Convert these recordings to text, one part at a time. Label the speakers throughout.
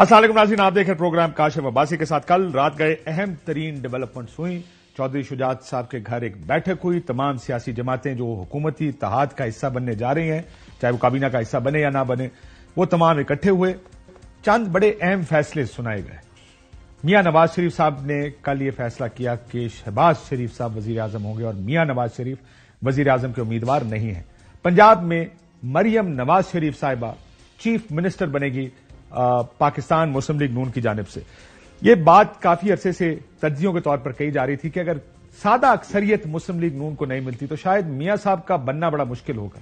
Speaker 1: असल नाजीन आप देख रहे प्रोग्राम काशिफ अब्बासी के साथ कल रात गए अहम तरीन डेवलपमेंट्स हुई चौधरी शुजात साहब के घर एक बैठक हुई तमाम सियासी जमातें जो हुकूमती इतिहाद का हिस्सा बनने जा रही हैं चाहे वो काबीना का हिस्सा बने या ना बने वो तमाम इकट्ठे हुए चंद बड़े अहम फैसले सुनाए गए मियां नवाज शरीफ साहब ने कल ये फैसला किया कि शहबाज शरीफ साहब वजीर आजम होंगे और मियां नवाज शरीफ वजीर आजम के उम्मीदवार नहीं हैं पंजाब में मरियम नवाज शरीफ साहिबा चीफ मिनिस्टर बनेगी पाकिस्तान मुस्लिम लीग नून की जानब से ये बात काफी अरसे से तजियों के तौर पर कही जा रही थी कि अगर सादा अक्सरियत मुस्लिम लीग नून को नहीं मिलती तो शायद मियाँ साहब का बनना बड़ा मुश्किल होगा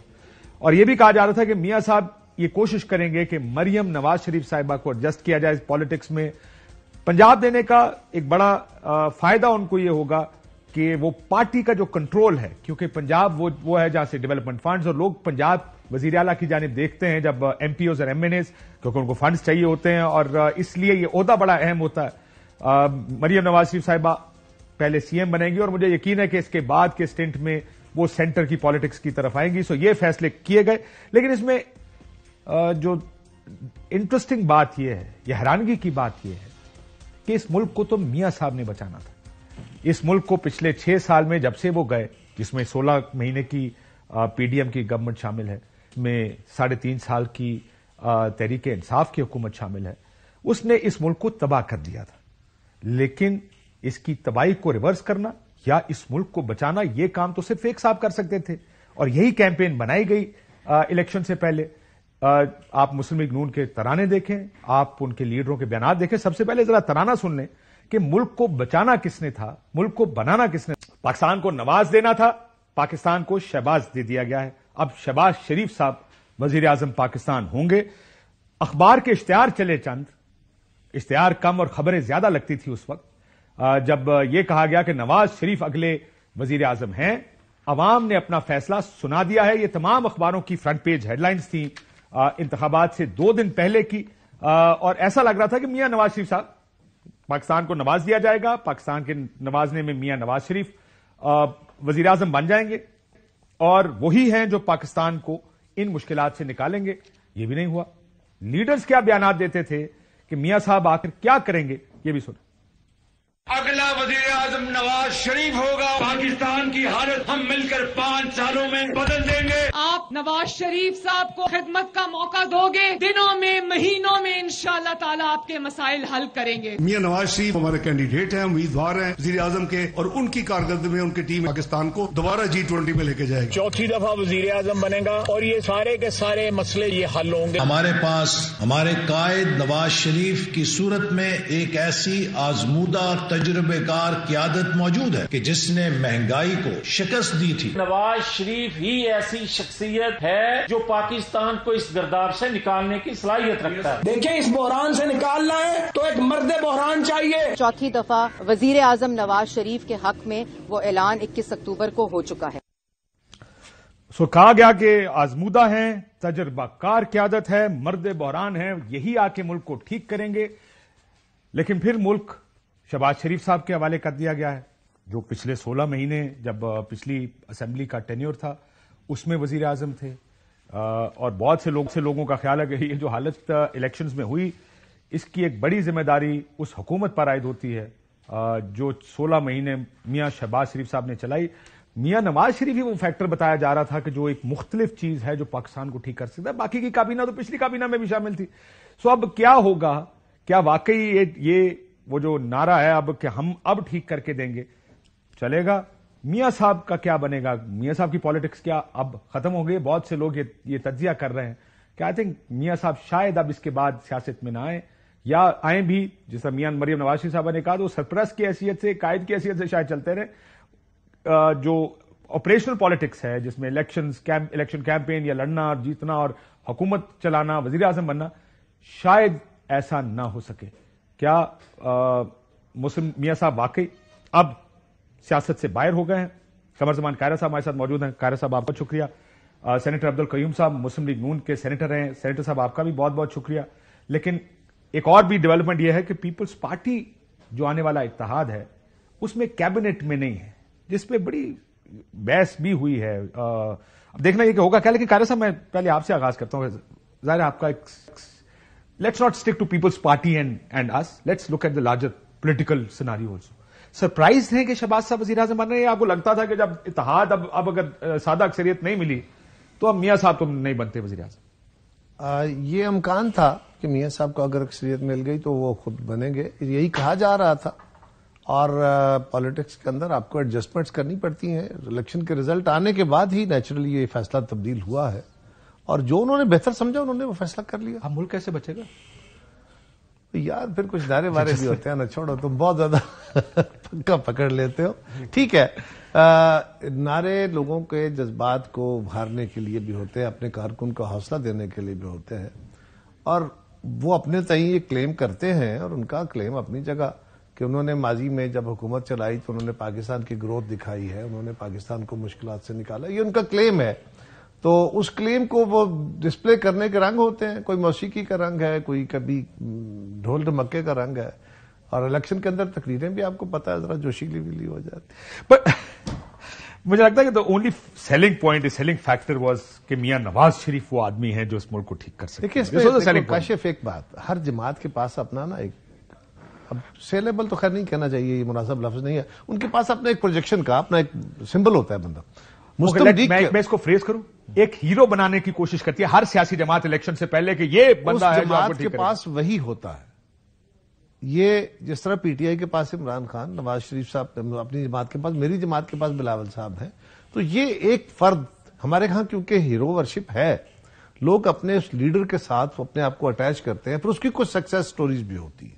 Speaker 1: और यह भी कहा जा रहा था कि मियाँ साहब ये कोशिश करेंगे कि मरियम नवाज शरीफ साहिबा को एडजस्ट किया जाए पॉलिटिक्स में पंजाब देने का एक बड़ा फायदा उनको यह होगा कि वो पार्टी का जो कंट्रोल है क्योंकि पंजाब वो वो है जहां से डेवलपमेंट फंड्स और लोग पंजाब वजीर अला की जानब देखते हैं जब एम पी ओज और एम एन एज क्योंकि उनको फंड चाहिए होते हैं और इसलिए ये अहदा बड़ा अहम होता है मरियम नवाज शरीफ साहिबा पहले सीएम बनेंगी और मुझे यकीन है कि इसके बाद के स्टेंट में वो सेंटर की पॉलिटिक्स की तरफ आएंगी सो ये फैसले किए गए लेकिन इसमें जो इंटरेस्टिंग बात यह है यह हैरानगी की बात यह है कि इस मुल्क को तो मियाँ साहब ने बचाना था इस मुल्क को पिछले छह साल में जब से वो गए जिसमें सोलह महीने की पीडीएम की गवर्नमेंट शामिल है में साढ़े तीन साल की तहरीक इंसाफ की हुकूमत शामिल है उसने इस मुल्क को तबाह कर दिया था लेकिन इसकी तबाही को रिवर्स करना या इस मुल्क को बचाना यह काम तो सिर्फ एक साफ कर सकते थे और यही कैंपेन बनाई गई इलेक्शन से पहले आ, आप मुस्लिम लीग नून के तराने देखें आप उनके लीडरों के बयान देखें सबसे पहले जरा तराना सुन लें कि मुल्क को बचाना किसने था मुल्क को बनाना किसने पाकिस्तान को नवाज देना था पाकिस्तान को शहबाज दे दिया गया है अब शबाज शरीफ साहब वजीर आजम पाकिस्तान होंगे अखबार के इश्तहार चले चंद इश्तहार कम और खबरें ज्यादा लगती थी उस वक्त जब यह कहा गया कि नवाज शरीफ अगले वजीर आजम हैं अवाम ने अपना फैसला सुना दिया है यह तमाम अखबारों की फ्रंट पेज हेडलाइंस थी इंतबात से दो दिन पहले की और ऐसा लग रहा था कि मियां नवाज शरीफ साहब पाकिस्तान को नवाज दिया जाएगा पाकिस्तान के नवाजने में मियां नवाज शरीफ वजीर आजम बन जाएंगे और वही हैं जो पाकिस्तान को इन मुश्किल से निकालेंगे ये भी नहीं हुआ लीडर्स क्या बयान देते थे कि मियां साहब आखिर क्या करेंगे ये भी सुना अगला वजीर आजम नवाज शरीफ होगा पाकिस्तान की हालत हम मिलकर पांच सालों में बदल देंगे नवाज शरीफ साहब को खिदमत का मौका दोगे दिनों में महीनों में इन ताला आपके मसाइल हल करेंगे मियाँ नवाज शरीफ हमारे कैंडिडेट हैं उम्मीदवार हैं वजीर आजम के और उनकी कारकर्दगी में उनकी टीम पाकिस्तान को दोबारा जी ट्वेंटी में लेके जाएगी चौथी दफा वजीर आजम बनेगा और ये सारे के सारे मसले ये हल होंगे हमारे पास
Speaker 2: हमारे कायद नवाज शरीफ की सूरत में एक ऐसी आजमूदा तजुर्बेकार क्यादत मौजूद है की जिसने महंगाई को शिकस्त दी थी
Speaker 1: नवाज शरीफ ही ऐसी शख्सियत शख्सियत है जो पाकिस्तान को इस गर्दाब से निकालने की सलाहियत रखता है देखिए इस बहरान से निकालना है तो एक मर्द बहरान चाहिए चौथी दफा वजीर आजम नवाज शरीफ के हक में वो ऐलान इक्कीस अक्टूबर को हो चुका है सो कहा गया कि आजमूदा है तजर्बाकार क्यादत है मर्द बहरान है यही आके मुल्क को ठीक करेंगे लेकिन फिर मुल्क शबाज शरीफ साहब के हवाले कर दिया गया है जो पिछले 16 महीने जब पिछली असेंबली का टेन्योर था उसमें वजीर आजम थे और बहुत से लोग से लोगों का ख्याल है कि ये जो हालत इलेक्शंस में हुई इसकी एक बड़ी जिम्मेदारी उस हुकूमत पर आयद होती है जो 16 महीने मियाँ शहबाज शरीफ साहब ने चलाई मियाँ नवाज शरीफ ही वो फैक्टर बताया जा रहा था कि जो एक मुख्तलिफ चीज है जो पाकिस्तान को ठीक कर सकता है बाकी की काबीना तो पिछली काबीना में भी शामिल थी सो अब क्या होगा क्या वाकई ये ये वो जो नारा है अब कि हम अब ठीक करके देंगे चलेगा मियाँ साहब का क्या बनेगा मियाँ साहब की पॉलिटिक्स क्या अब खत्म हो गई बहुत से लोग ये ये तजिया कर रहे हैं कि आई थिंक मियाँ साहब शायद अब इसके बाद सियासत में ना आए या आए भी जैसा मियाँ मरियम नवाजी साहब ने कहा तो सरप्रस की हैसियत से कायद की हैसियत से शायद चलते रहे जो ऑपरेशनल पॉलिटिक्स है जिसमें इलेक्शन कैंप इलेक्शन कैंपेन या लड़ना और जीतना और हुकूमत चलाना वजीर आजम बनना शायद ऐसा ना हो सके क्या मुस्लिम मियाँ साहब वाकई अब सियासत से बाहर हो गए हैं कमर जमान कायरा साहब हमारे साथ मौजूद हैं कायरा साहब आपका शुक्रिया सेनेटर अब्दुल कयूम साहब मुस्लिम लीग नून के सेनेटर हैं सेनेटर साहब आपका भी बहुत बहुत शुक्रिया लेकिन एक और भी डेवलपमेंट यह है कि पीपल्स पार्टी जो आने वाला इतिहाद है उसमें कैबिनेट में नहीं है जिसमें बड़ी बहस भी हुई है अब देखना यह कि होगा क्या लेकिन कार्य साहब मैं पहले आपसे आगाज करता हूं जाहिर आपका एक let's not stick to peoples party and and us let's look at the larger political scenario also surprise थे कि शहबाज साहब वजी अजम बन रहे हैं आपको लगता था कि जब इतिहाद अब अब अगर सादा अक्सरियत नहीं मिली तो अब मियाँ साहब तुम तो नहीं बनते वजी
Speaker 2: अजम ये अमकान था कि मियाँ साहब को अगर अक्सरियत मिल गई तो वो खुद बनेंगे यही कहा जा रहा था और पॉलिटिक्स के अंदर आपको एडजस्टमेंट्स करनी पड़ती हैं इलेक्शन के रिजल्ट आने के बाद ही नेचुरली ये फैसला तब्दील हुआ है और जो उन्होंने बेहतर समझा उन्होंने वो फैसला कर लिया हम मुल्क कैसे बचेगा तो यार फिर कुछ नारे वारे भी होते हैं ना छोड़ो तुम बहुत ज्यादा पक्का पकड़ लेते हो ठीक है आ, नारे लोगों के जज्बात को उभारने के लिए भी होते हैं अपने कारकुन को हौसला देने के लिए भी होते हैं और वो अपने तय ये क्लेम करते हैं और उनका क्लेम अपनी जगह कि उन्होंने माजी में जब हुकूमत चलाई तो उन्होंने पाकिस्तान की ग्रोथ दिखाई है उन्होंने पाकिस्तान को मुश्किल से निकाला ये उनका क्लेम है तो उस क्लेम को वो डिस्प्ले करने के रंग होते हैं कोई मौसीकी का रंग है कोई कभी हम्म, ढोल ढमक्के का रंग है और इलेक्शन के अंदर तकरीरें भी आपको पता
Speaker 1: है जरा जोशीली विली हो जाती बट मुझे लगता है कि the only selling point selling factor was कि मियां नवाज शरीफ वो आदमी है जो इस मुल्क को ठीक कर सकते देखिए काशिफ
Speaker 2: एक बात हर जमात के पास अपना ना एक अब सेलेबल तो खैर नहीं कहना चाहिए ये मुनासब
Speaker 1: लफ्ज नहीं है उनके पास अपना एक प्रोजेक्शन का अपना एक सिंबल होता है बंदा मुस्लिम लीग मैं, मैं इसको फ्रेज करूं एक हीरो बनाने की कोशिश करती है हर सियासी जमात इलेक्शन से पहले कि ये बंदा है जो के पास
Speaker 2: वही होता है ये जिस तरह पीटीआई के पास इमरान खान नवाज शरीफ साहब अपनी जमात के पास मेरी जमात के पास बिलावल साहब है तो ये एक फर्द हमारे यहां क्योंकि हीरो वर्शिप है लोग अपने उस लीडर के साथ अपने आप को अटैच करते हैं फिर उसकी कुछ सक्सेस स्टोरीज भी होती है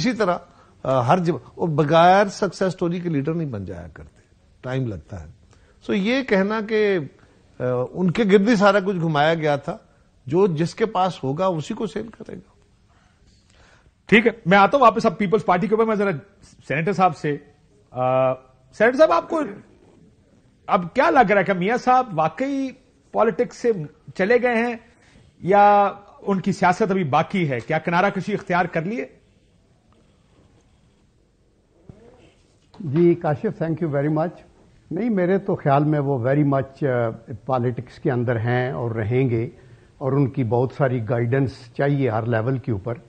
Speaker 2: इसी तरह हर जब बगैर सक्सेस स्टोरी के लीडर नहीं बन जाया करते टाइम लगता है सो ये कहना कि उनके गिरद ही सारा कुछ घुमाया गया था जो जिसके पास होगा उसी को सेल
Speaker 1: करेगा ठीक है मैं आता हूं वापस अब पीपल्स पार्टी के ऊपर मैं जरा सेनेटर साहब से सेनेटर साहब आपको अब क्या लग रहा है क्या मियाँ साहब वाकई पॉलिटिक्स से चले गए हैं या उनकी सियासत अभी बाकी है क्या किनारा कृषि इख्तियार कर लिए
Speaker 3: जी Kashif thank you very much नहीं मेरे तो ख्याल में वो वेरी मच पॉलिटिक्स के अंदर हैं और रहेंगे और उनकी बहुत सारी गाइडेंस चाहिए हर लेवल के ऊपर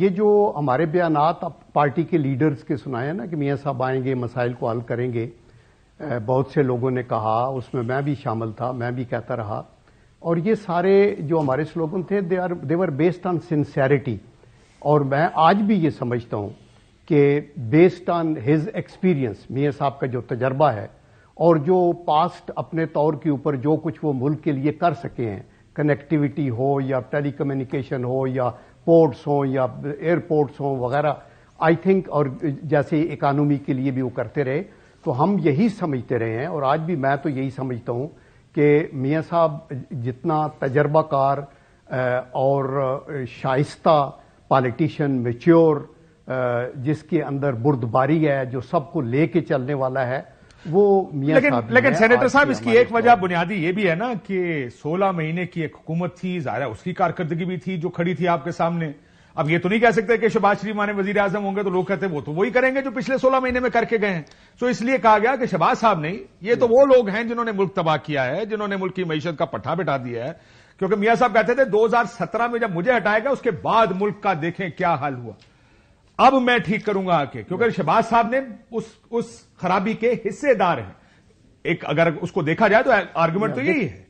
Speaker 3: ये जो हमारे बयान आप पार्टी के लीडर्स के सुनाए ना कि मियाँ साहब आएंगे मसाइल को हल करेंगे बहुत से लोगों ने कहा उसमें मैं भी शामिल था मैं भी कहता रहा और ये सारे जो हमारे स्लोगन थे they are they were based on sincerity और मैं आज भी ये समझता हूँ कि बेस्ड ऑन हिज एक्सपीरियंस मियाँ साहब का जो तजर्बा है और जो पास्ट अपने तौर के ऊपर जो कुछ वो मुल्क के लिए कर सके हैं कनेक्टिविटी हो या टेली कम्युनिकेशन हो या पोर्ट्स हों या एयरपोर्ट्स हों वगैरह आई थिंक और जैसे इकानमी के लिए भी वो करते रहे तो हम यही समझते रहे हैं और आज भी मैं तो यही समझता हूँ कि मियाँ साहब जितना तजर्बाकार और शाइस्ता पॉलिटिशियन मेच्योर जिसके अंदर बुर्दबारी है जो सबको लेके चलने वाला है वो मियां लेकिन लेकिन सेनेटर साहब इसकी एक वजह
Speaker 1: बुनियादी ये भी है ना कि 16 महीने की एक हुकूमत थी जाहिर उसकी कारकर्दगी भी थी जो खड़ी थी आपके सामने अब ये तो नहीं कह सकते कि शहबाज शरीफ माने वजीर आजम होंगे तो लोग कहते वो तो वही करेंगे जो पिछले सोलह महीने में करके गए हैं तो इसलिए कहा गया कि शहबाज साहब नहीं ये तो वो लोग हैं जिन्होंने मुल्क तबाह किया है जिन्होंने मुल्क की मीशत का पट्ठा बिठा दिया है क्योंकि मियां साहब कहते थे 2017 में जब मुझे हटाया गया उसके बाद मुल्क का देखें क्या हाल हुआ अब मैं ठीक करूंगा आके क्योंकि शहबाज साहब ने उस उस खराबी के हिस्सेदार हैं एक अगर उसको देखा जाए तो आर्गुमेंट तो यही है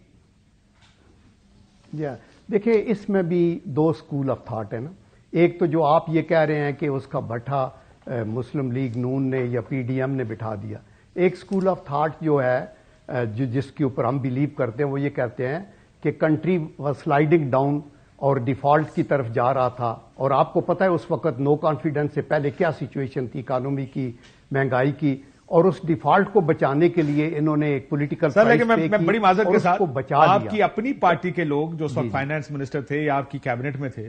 Speaker 3: या देखिए इसमें भी दो स्कूल ऑफ थॉट है ना एक तो जो आप ये कह रहे हैं कि उसका भट्टा मुस्लिम लीग नून ने या पीडीएम ने बिठा दिया एक स्कूल ऑफ थॉट जो है जो जिसके ऊपर हम बिलीव करते हैं वो ये कहते हैं कि कंट्री व स्लाइडिंग डाउन और डिफॉल्ट की तरफ जा रहा था और आपको पता है उस वक्त नो कॉन्फिडेंस से पहले क्या सिचुएशन थी इकानमी की महंगाई की और उस डिफॉल्ट को बचाने के लिए इन्होंने एक पोलिटिकल सर लेकिन मैं, मैं बड़ी माजर के साथ बचा आपकी
Speaker 1: अपनी पार्टी के लोग जो उस वक्त फाइनेंस मिनिस्टर थे या आपकी कैबिनेट में थे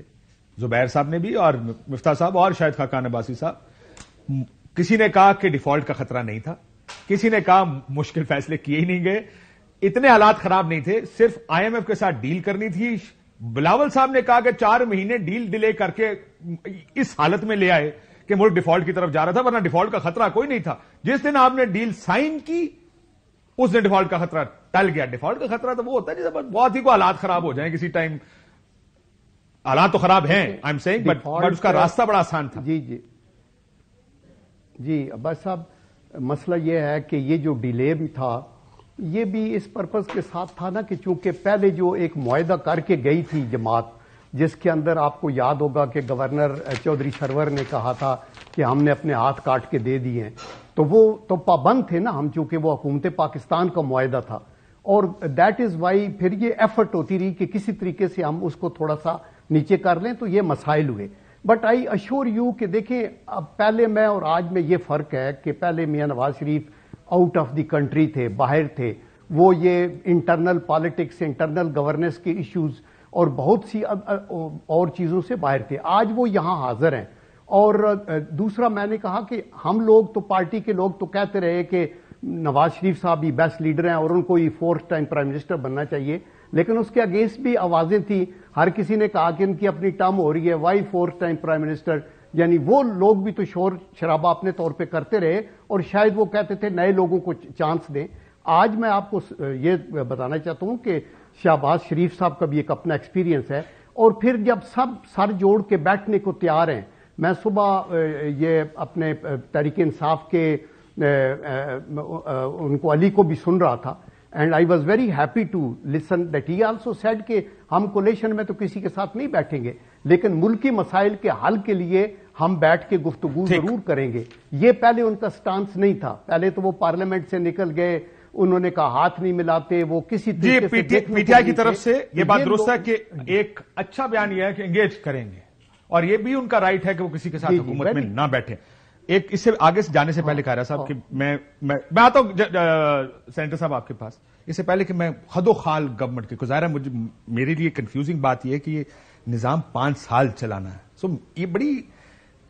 Speaker 1: जुबैर साहब ने भी और मुफ्ता साहब और शायद खाकान नबासी साहब किसी ने कहा कि डिफॉल्ट का खतरा नहीं था किसी ने कहा मुश्किल फैसले किए ही नहीं गए इतने हालात खराब नहीं थे सिर्फ आईएमएफ के साथ डील करनी थी बिलावल साहब ने कहा कि चार महीने डील डिले करके इस हालत में ले आए कि मुल्क डिफॉल्ट की तरफ जा रहा था वरना डिफॉल्ट का खतरा कोई नहीं था जिस दिन आपने डील साइन की उस दिन डिफॉल्ट का खतरा टल गया डिफॉल्ट का खतरा तो वो होता है बहुत ही को हालात खराब हो जाए किसी टाइम हालात तो खराब हैं I am saying but but उसका रास्ता
Speaker 3: बड़ा आसान था जी जी जी अब्बास साहब मसला यह है कि ये जो डिले भी था ये भी इस पर्पज के साथ था ना कि चूंकि पहले जो एक माहदा करके गई थी जमात जिसके अंदर आपको याद होगा कि गवर्नर चौधरी सरवर ने कहा था कि हमने अपने हाथ काट के दे दिए तो वो तो पाबंद थे ना हम चूंकि वो हुकूमत पाकिस्तान का माह था और दैट इज वाई फिर ये एफर्ट होती रही कि किसी तरीके से हम उसको थोड़ा सा नीचे कर लें तो ये मसाइल हुए बट आई अश्योर यू कि देखें अब पहले मैं और आज में ये फर्क है कि पहले Mian Nawaz Sharif out of the country थे बाहर थे वो ये इंटरनल पॉलिटिक्स इंटरनल गवर्नेंस के इश्यूज और बहुत सी और चीजों से बाहर थे आज वो यहां हाजिर हैं और दूसरा मैंने कहा कि हम लोग तो पार्टी के लोग तो कहते रहे कि नवाज शरीफ साहब ही बेस्ट लीडर हैं और उनको ही फोर्थ टाइम प्राइम मिनिस्टर बनना चाहिए लेकिन उसके अगेंस्ट भी आवाजें थी हर किसी ने कहा कि इनकी अपनी टर्म हो रही है why fourth time prime minister यानी वो लोग भी तो शोर शराबा अपने तौर पे करते रहे और शायद वो कहते थे नए लोगों को चांस दें आज मैं आपको ये बताना चाहता हूँ कि शाहबाज शरीफ साहब का भी एक अपना एक्सपीरियंस है और फिर जब सब सर जोड़ के बैठने को तैयार हैं मैं सुबह ये अपने तहरीक इंसाफ के उनको अली को भी सुन रहा था and I was very happy to listen that he also said कि हम कोलेशन में तो किसी के साथ नहीं बैठेंगे लेकिन मुल्की मसाइल के हल के लिए हम बैठ के गुफ्तगु जरूर करेंगे ये पहले उनका स्टांस नहीं था पहले तो वो पार्लियामेंट से निकल गए उन्होंने कहा हाथ नहीं मिलाते वो किसी तरीके पीटीआई की, की, की तरफ से ये बात दुरुस्त है
Speaker 1: कि एक अच्छा बयान यह है कि एंगेज करेंगे और ये भी उनका राइट है कि वो किसी के साथ हुकूमत में ना बैठे एक इससे आगे से जाने से हाँ, पहले कह रहा साहब हाँ। कि मैं मैं मैं आता हूं सेंटर साहब आपके पास इससे पहले कि मैं खदो खाल गवर्नमेंट की गुजारा मुझे मेरे लिए कंफ्यूजिंग बात यह है कि ये निजाम पांच साल चलाना है सो ये बड़ी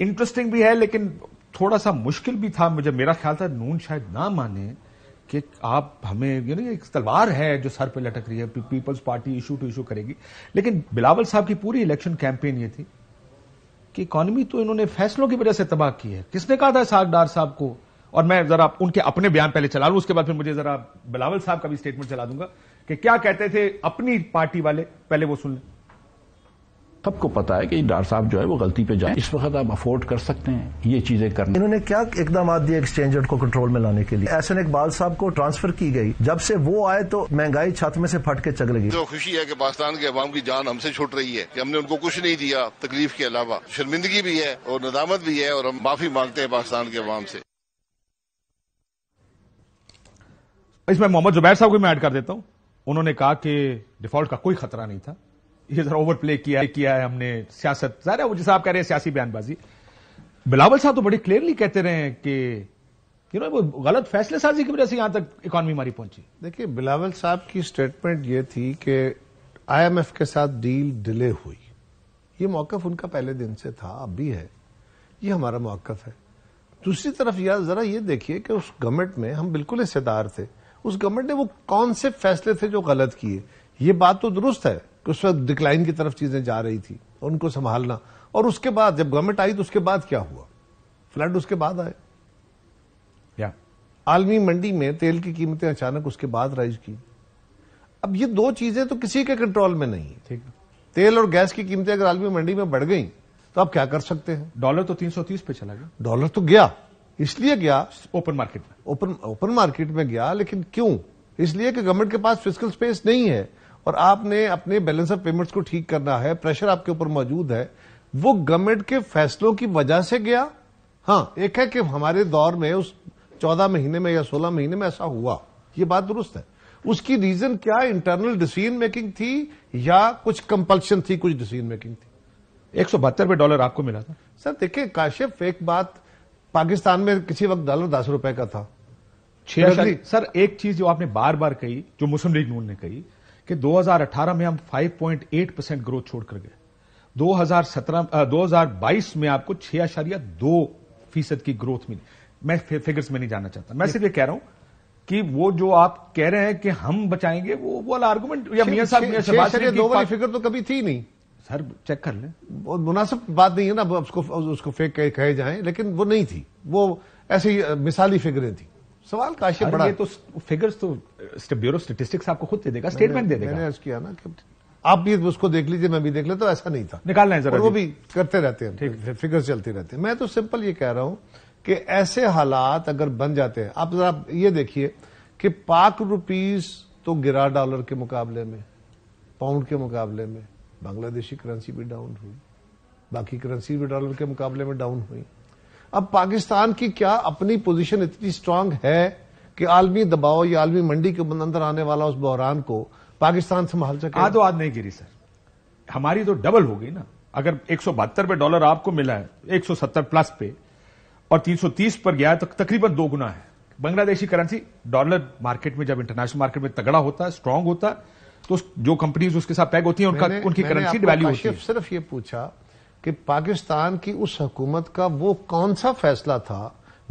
Speaker 1: इंटरेस्टिंग भी है लेकिन थोड़ा सा मुश्किल भी था मुझे मेरा ख्याल था नून शायद ना माने कि आप हमें यू नो एक तलवार है जो सर पे लटक रही है peoples party issue to issue करेगी लेकिन बिलावल साहब की पूरी इलेक्शन कैंपेन ये थी कि इकॉनमी तो इन्होंने फैसलों की वजह से तबाह की है किसने कहा था सागडार साहब को और मैं जरा उनके अपने बयान पहले चला लू उसके बाद फिर मुझे जरा बिलावल साहब का भी स्टेटमेंट चला दूंगा कि क्या कहते थे अपनी पार्टी वाले पहले वो सुन लें सबको पता
Speaker 2: है कि डॉक्टर साहब जो है वो गलती पे जाए इस वक्त आप अफोर्ड कर सकते हैं ये चीजें करनी इन्होंने क्या इकदाम दिए एक्सचेंज रेट को कंट्रोल में लाने के लिए एहसन इकबाल साहब को ट्रांसफर की गई जब से वो आए तो महंगाई छत में से फट के चल गई तो खुशी है कि पाकिस्तान के अवाम की जान हमसे छूट रही है कि हमने उनको कुछ नहीं दिया तकलीफ के अलावा शर्मिंदगी भी है और नदामत भी है और हम माफी मांगते हैं पाकिस्तान के अवाम से
Speaker 1: इसमें मोहम्मद जुबैर साहब को मैं ऐड कर देता हूं उन्होंने कहा कि डिफॉल्ट का कोई खतरा नहीं था ये जरा ओवर प्ले किया किया है हमने सियासत जाहिर है वो जैसे आप कह रहे हैं सियासी बयानबाजी बिलावल साहब तो बड़ी क्लियरली कहते रहे हैं कि यू नो वो गलत फैसले साजी की वजह से यहां तक इकॉनमी हमारी पहुंची देखिए बिलावल साहब
Speaker 2: की स्टेटमेंट ये थी कि आईएमएफ के साथ डील डिले हुई ये मौकफ उनका पहले दिन से था अब भी है ये हमारा मौकफ है दूसरी तरफ यार जरा ये देखिए कि उस गवर्नमेंट में हम बिल्कुल हिस्सेदार थे उस गवर्नमेंट ने वो कौन से फैसले थे जो गलत किए ये बात तो दुरुस्त है उस वक्त डिक्लाइन की तरफ चीज़ें जा रही थी उनको संभालना और उसके बाद जब गवर्नमेंट आई तो उसके बाद क्या हुआ फ्लड उसके बाद आए या आलमी मंडी में तेल की कीमतें अचानक उसके बाद राइज की अब ये दो चीज़ें तो किसी के कंट्रोल में नहीं है ठीक है तेल और गैस की कीमतें अगर आलमी मंडी में बढ़ गई तो आप क्या कर सकते हैं डॉलर तो 330 पे चला गया डॉलर तो गया इसलिए गया ओपन मार्केट में ओपन ओपन मार्केट में गया लेकिन क्यों इसलिए कि गवर्नमेंट के पास फिजिकल स्पेस नहीं है और आपने अपने बैलेंस ऑफ पेमेंट्स को ठीक करना है प्रेशर आपके ऊपर मौजूद है वो गवर्नमेंट के फैसलों की वजह से गया हाँ एक है कि हमारे दौर में उस चौदह महीने में या सोलह महीने में ऐसा हुआ ये बात दुरुस्त है उसकी रीजन क्या इंटरनल डिसीजन मेकिंग थी या कुछ कंपल्शन थी कुछ डिसीजन मेकिंग थी
Speaker 1: एक सौ बहत्तर रुपए डॉलर आपको मिला था सर
Speaker 2: देखिए काशिफ एक बात पाकिस्तान में किसी वक्त
Speaker 1: डॉलर दस रुपए का था छह सर एक चीज जो आपने बार बार कही जो मुस्लिम लीग नून ने कही कि 2018 में हम 5.8 परसेंट ग्रोथ छोड़कर गए 2017 2022 में आपको छह आशारिया दो फीसद की ग्रोथ मिली मैं फिगर्स में नहीं जाना चाहता मैं सिर्फ ये कह रहा हूं कि वो जो आप कह रहे हैं कि हम बचाएंगे वो वो वाला आर्गूमेंट या मियां साहब मियां शहबाज दो वाली फिगर तो कभी थी नहीं सर चेक कर लें
Speaker 2: मुनासिब बात नहीं है ना उसको उसको फेक कहे जाए लेकिन वो नहीं थी वो ऐसी मिसाली फिगरें थी सवाल काशिफ बड़ा ये तो फिगर्स तो ब्यूरो तो स्टेटिस्टिक्स आपको खुद दे देगा स्टेटमेंट दे देगा मैंने किया ना कि आप भी उसको देख लीजिए मैं भी देख लेता तो ऐसा नहीं था निकालना है जरा वो भी करते रहते हैं फिगर्स चलते रहते हैं मैं तो सिंपल ये कह रहा हूं कि ऐसे हालात अगर बन जाते हैं आप जरा ये देखिए कि पाक रुपीज तो गिरा डॉलर के मुकाबले में पाउंड के मुकाबले में बांग्लादेशी करेंसी भी डाउन हुई बाकी करेंसी भी डॉलर के मुकाबले में डाउन हुई अब पाकिस्तान की क्या अपनी पोजीशन इतनी स्ट्रांग है कि आलमी दबाव या आलमी मंडी के अंदर आने वाला उस बहरान
Speaker 1: को पाकिस्तान संभाल सके तो आज नहीं गिरी सर हमारी तो डबल हो गई ना अगर एक पे डॉलर आपको मिला है एक प्लस पे और 330 पर गया तो तकरीबन दो गुना है बांग्लादेशी करेंसी डॉलर मार्केट में जब इंटरनेशनल मार्केट में तगड़ा होता है स्ट्रांग होता है तो जो कंपनीज उसके साथ पैग होती हैं उनका उनकी करेंसी डिवैल्यू होती है
Speaker 2: सिर्फ ये पूछा कि पाकिस्तान की उस हकूमत का वो कौन सा फैसला था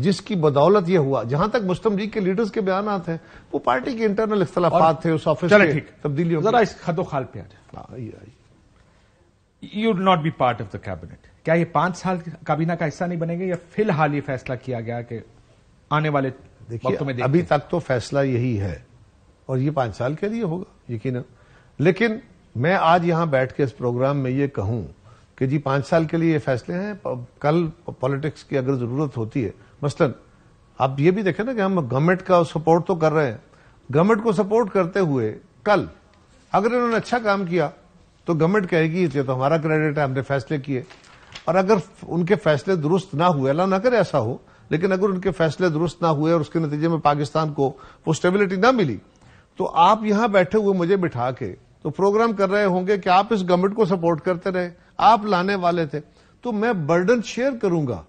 Speaker 2: जिसकी बदौलत ये हुआ जहां तक मुस्लिम लीग के लीडर्स के बयान आते हैं वो पार्टी के इंटरनल इख्तलाफात थे उस ऑफिस ठीक
Speaker 1: तब्दीलियों जरा इस खदो खाल पे आ जाए you not be part of the cabinet क्या ये पांच साल काबीना का हिस्सा नहीं बनेंगे या फिलहाल ये फैसला किया गया कि आने वाले देखिए
Speaker 2: अभी तक तो फैसला यही है और ये पांच साल के लिए होगा यकीन लेकिन मैं आज यहां बैठ के इस प्रोग्राम में ये कहूं कि जी पांच साल के लिए ये फैसले हैं कल पॉलिटिक्स की अगर ज़रूरत होती है मसलन आप ये भी देखें ना कि हम गवर्नमेंट का सपोर्ट तो कर रहे हैं गवर्नमेंट को सपोर्ट करते हुए कल अगर इन्होंने अच्छा काम किया तो गवर्नमेंट कहेगी ये तो हमारा क्रेडिट है हमने फैसले किए और अगर उनके फैसले दुरुस्त ना हुए अल्लाह ना करे ऐसा हो लेकिन अगर उनके फैसले दुरुस्त ना हुए और उसके नतीजे में पाकिस्तान को वो स्टेबिलिटी ना मिली तो आप यहां बैठे हुए मुझे बिठा के तो प्रोग्राम कर रहे होंगे कि आप इस गवर्नमेंट को सपोर्ट करते रहे आप लाने वाले थे तो मैं बर्डन शेयर करूंगा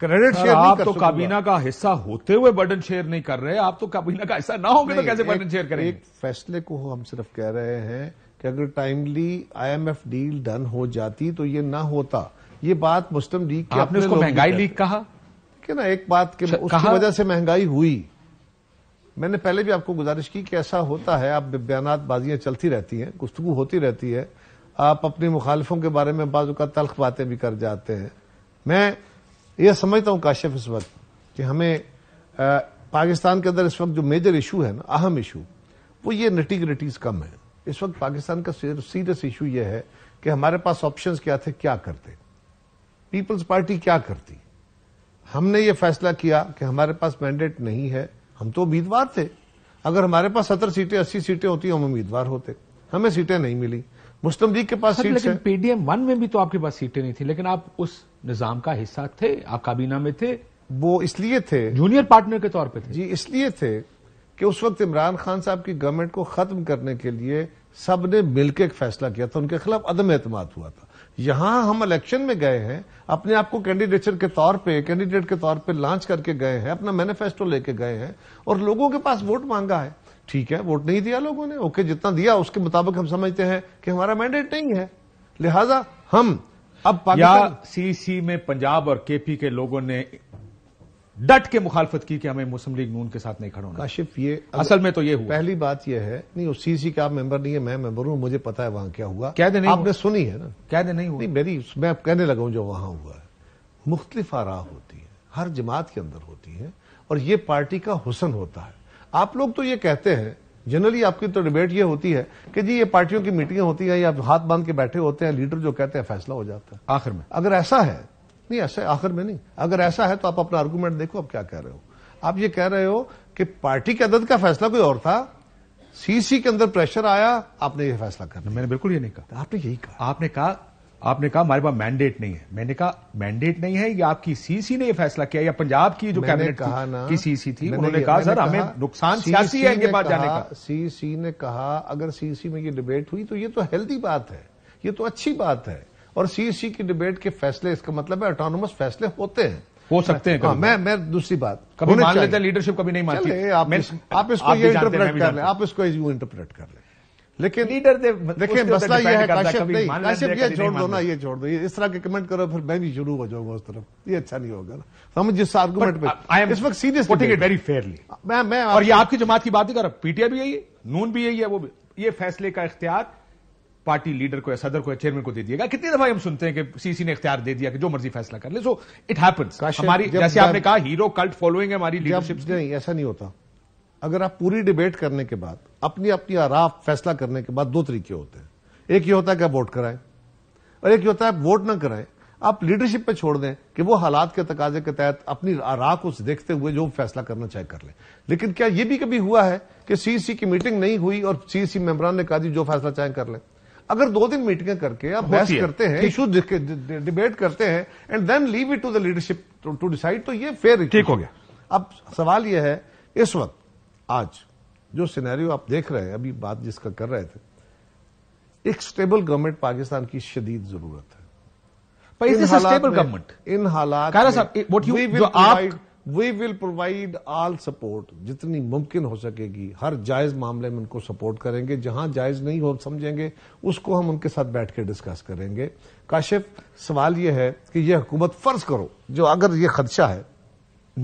Speaker 2: क्रेडिट शेयर आप तो काबीना
Speaker 1: का हिस्सा होते हुए बर्डन शेयर नहीं कर रहे आप तो काबीना का हिस्सा ना होंगे तो कैसे बर्डन शेयर करेंगे एक
Speaker 2: फैसले को हम सिर्फ कह रहे हैं कि अगर टाइमली आईएमएफ डील डन हो जाती तो ये ना होता ये बात मुस्लिम लीग की आपने उसको महंगाई लीग कहा कि ना एक बात के अच्छा, उसकी वजह से महंगाई हुई मैंने पहले भी आपको गुजारिश की कि ऐसा होता है आप बयानबाजियां चलती रहती हैं गुफ्तगु होती रहती है आप अपनी मुखालफों के बारे में बाजू का तल्ख बातें भी कर जाते हैं मैं ये समझता हूँ काशिफ इस वक्त कि हमें आ, पाकिस्तान के अंदर इस वक्त जो मेजर इशू है ना अहम इशू वो ये नटी ग्रिटीज़ कम है इस वक्त पाकिस्तान का सीरियस इशू ये है कि हमारे पास ऑप्शन क्या थे क्या करते पीपल्स पार्टी क्या करती हमने ये फैसला किया कि हमारे पास मैंडेट नहीं है हम तो उम्मीदवार थे अगर हमारे पास सत्तर सीटें अस्सी
Speaker 1: सीटें होती हम उम्मीदवार होते हमें सीटें नहीं मिली मुस्लिम लीग के पास सीट लेकिन पीडीएम वन में भी तो आपके पास सीटें नहीं थी लेकिन आप उस निजाम का हिस्सा थे आप काबीना में थे वो इसलिए थे जूनियर पार्टनर के तौर पर थे जी इसलिए थे कि उस वक्त इमरान खान साहब की गवर्नमेंट
Speaker 2: को खत्म करने के लिए सब ने मिलकर एक फैसला किया था उनके खिलाफ अदम एतम हुआ था यहां हम इलेक्शन में गए हैं अपने आप को कैंडिडेचर के तौर पे कैंडिडेट के तौर पे लॉन्च करके गए हैं अपना मैनिफेस्टो लेके गए हैं और लोगों के पास वोट मांगा है ठीक है वोट नहीं दिया लोगों ने ओके जितना दिया उसके मुताबिक हम समझते हैं कि हमारा मैंडेट नहीं है लिहाजा
Speaker 1: हम अब या सीसी में पंजाब और केपी के लोगों ने डट के मुखालफत की कि हमें मुस्लिम लीग नून के साथ नहीं खड़ा होना काशिफ ये असल में तो ये हुआ पहली बात ये
Speaker 2: है नहीं उस सीसी का आप मेंबर नहीं है मैं मेंबर हूं मुझे पता है वहां क्या हुआ कह दे नहीं आपने सुनी है ना कह दे नहीं हुआ नहीं मेरी मैं कहने लगा हूं जो वहां हुआ है मुख्तलिफ आरा होती है हर जमात के अंदर होती है और ये पार्टी का हुसन होता है आप लोग तो ये कहते हैं जनरली आपकी तो डिबेट ये होती है कि जी ये पार्टियों की मीटिंग होती है या हाथ बांध के बैठे होते हैं लीडर जो कहते हैं फैसला हो जाता है आखिर में अगर ऐसा है नहीं ऐसा आखिर में नहीं अगर ऐसा है तो आप अपना आर्गूमेंट देखो आप क्या कह रहे हो आप ये कह रहे हो कि पार्टी के अदद का फैसला कोई और था
Speaker 1: सीसी के अंदर प्रेशर आया आपने ये फैसला करना मैंने बिल्कुल ये नहीं कहा आपने यही कहा आपने कहा आपने कहा हमारे पास मैंडेट नहीं है मैंने कहा मैंडेट नहीं है या आपकी सीसी ने यह फैसला किया या पंजाब की जो कैबिनेट कहा ना की सीसी थी उन्होंने कहा सर हमें नुकसान सियासी है इनके पास जाने का
Speaker 2: सीसी ने कहा अगर सीसी में ये डिबेट हुई तो ये तो हेल्दी बात है ये तो अच्छी बात है और सीसी की डिबेट के फैसले इसका मतलब है ऑटोनोमस फैसले होते हैं हो सकते हैं हाँ, मैं मैं दूसरी बात कभी मान लेते लीडरशिप
Speaker 1: कभी नहीं मानती आप इसको ये इंटरप्रेट कर लें
Speaker 2: आप इसको इंटरप्रेट कर ले लेकिन लीडर देखिए मसला ये है काशिप नहीं ये छोड़ दो ना ये छोड़ दो इस तरह के कमेंट करो फिर मैं भी शुरू हो जाऊंगा उस तरफ ये अच्छा नहीं होगा ना हम जिस आर्गूमेंट पे आई एम इस वक्त सीरियस इट वेरी
Speaker 1: फेयरली मैं मैं और ये आपकी जमात की बात ही कर रहा पीटीआई भी यही है नून भी यही है वो भी ये फैसले का इख्तियार पार्टी लीडर को या सदर को या चेयरमैन को दे दिएगा कितनी दफा हम सुनते हैं कि सीसी ने इख्तियार दे दिया कि जो मर्जी फैसला कर ले सो इट हैपेंस हमारी जैसे आपने कहा हीरो कल्ट फॉलोइंग है हमारी लीडरशिप नहीं ऐसा नहीं होता अगर आप पूरी डिबेट करने के बाद अपनी
Speaker 2: अपनी आराफ फैसला करने के बाद दो तरीके होते हैं एक ये होता है कि आप वोट कराएं और एक ये होता है आप वोट ना कराएं आप लीडरशिप पे छोड़ दें कि वो हालात के तकाजे के तहत अपनी आरा को देखते हुए जो फैसला करना चाहे कर ले। लेकिन क्या ये भी कभी हुआ है कि सीसी की मीटिंग नहीं हुई और सीसी मेंबरान ने कहा जो फैसला चाहे कर लें अगर दो दिन मीटिंगें करके आप बहस करते हैं इशू डिबेट करते हैं and then leave it to the leadership to decide तो ये फेयर ठीक हो गया अब सवाल यह है इस वक्त आज जो सिनेरियो आप देख रहे हैं अभी बात जिसका कर रहे थे एक स्टेबल गवर्नमेंट पाकिस्तान की शदीद जरूरत है But is इन हालात we will provide all support जितनी मुमकिन हो सकेगी हर जायज मामले में उनको सपोर्ट करेंगे जहां जायज नहीं हो समझेंगे उसको हम उनके साथ बैठ के डिस्कस करेंगे
Speaker 1: काशिफ सवाल यह है कि यह हुकूमत फर्ज करो जो अगर यह खदशा है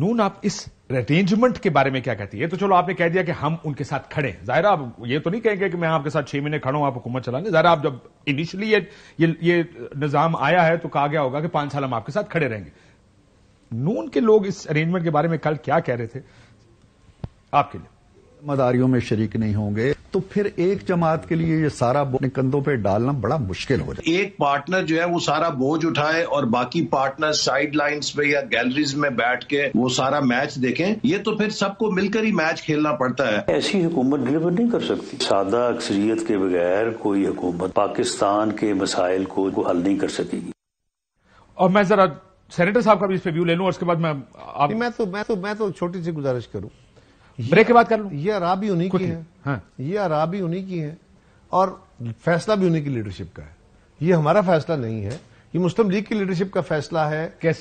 Speaker 1: नून आप इस अरेंजमेंट के बारे में क्या कहती है तो चलो आपने कह दिया कि हम उनके साथ खड़े हैं जाहिर आप ये तो नहीं कहेंगे कि मैं आपके साथ छह महीने खड़ा हूं आप हुकूमत चलाने जाहिर आप जब इनिशियली ये ये, ये निजाम आया है तो कहा गया होगा कि पांच साल हम आपके साथ खड़े रहेंगे नून के लोग इस अरेंजमेंट के बारे में कल क्या कह रहे थे आपके लिए
Speaker 3: मदारियों में शरीक नहीं होंगे तो फिर एक जमात के लिए ये सारा बोझ कंधों पे डालना बड़ा मुश्किल हो
Speaker 1: जाए एक पार्टनर जो है
Speaker 2: वो सारा बोझ उठाए और बाकी पार्टनर साइड लाइन्स पे या गैलरीज में बैठ के वो सारा मैच देखें ये तो फिर सबको मिलकर ही मैच खेलना पड़ता है
Speaker 3: ऐसी हुकूमत डिलीवर नहीं कर सकती सादा अक्सरियत के बगैर कोई हुकूमत पाकिस्तान के मसाइल को हल नहीं कर सकेगी
Speaker 1: और मैं जरा सेनेटर साहब का भी इस पे व्यू ले लूं और उसके बाद मैं आप... मैं तो मैं तो मैं तो छोटी सी गुजारिश करूं ब्रेक के बाद कर लो ये आरा भी उन्हीं की है हाँ। ये
Speaker 2: अराबी भी उन्हीं की है और फैसला भी उन्हीं की लीडरशिप का है ये हमारा फैसला नहीं है ये मुस्लिम लीग की लीडरशिप का फैसला है कि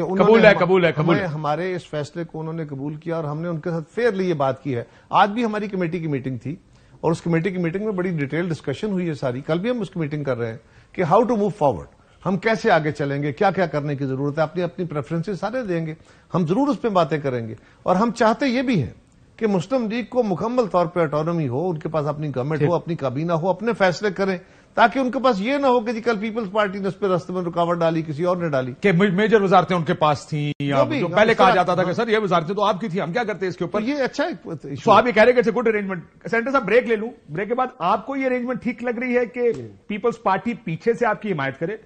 Speaker 2: कबूल है कबूल है कबूल हमारे इस फैसले को उन्होंने कबूल किया और हमने उनके साथ फेयरली ये बात की है आज भी हमारी कमेटी की मीटिंग थी और उस कमेटी की मीटिंग में बड़ी डिटेल डिस्कशन हुई है सारी कल भी हम उसकी मीटिंग कर रहे हैं कि हाउ टू मूव फॉरवर्ड हम कैसे आगे चलेंगे क्या क्या करने की जरूरत है अपनी अपनी प्रेफरेंसेस सारे देंगे हम जरूर उस पर बातें करेंगे और हम चाहते ये भी हैं कि मुस्लिम लीग को मुकम्मल तौर पर अटोनमी हो उनके पास अपनी गवर्नमेंट हो अपनी काबीना हो अपने फैसले करें ताकि उनके पास ये ना हो कि कल पीपल्स पार्टी ने उस पर
Speaker 1: रस्ते में रुकावट डाली किसी और ने डाली कि मेजर वजारतें उनके पास थी या जो पहले कहा जाता था कि हाँ। सर ये वजारतें तो आपकी थी हम क्या करते इसके ऊपर तो ये अच्छा तो आप ये कह रहे गुड अरेंजमेंट सेंटर साहब ब्रेक ले लू ब्रेक के बाद आपको ये अरेंजमेंट ठीक लग रही है कि पीपल्स पार्टी पीछे से आपकी हिमायत करे